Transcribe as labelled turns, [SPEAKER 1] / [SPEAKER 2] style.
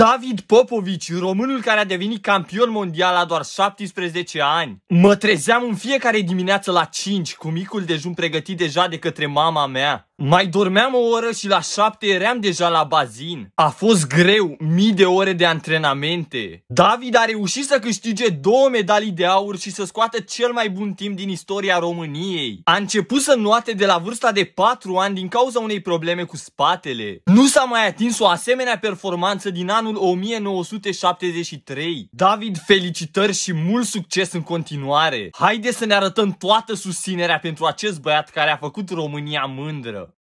[SPEAKER 1] David Popovici, românul care a devenit campion mondial la doar 17 ani. Mă trezeam în fiecare dimineață la 5 cu micul dejun pregătit deja de către mama mea. Mai dormeam o oră și la șapte eram deja la bazin. A fost greu, mii de ore de antrenamente. David a reușit să câștige două medalii de aur și să scoată cel mai bun timp din istoria României. A început să nuate de la vârsta de 4 ani din cauza unei probleme cu spatele. Nu s-a mai atins o asemenea performanță din anul 1973. David, felicitări și mult succes în continuare. Haide să ne arătăm toată susținerea pentru acest băiat care a făcut România mândră.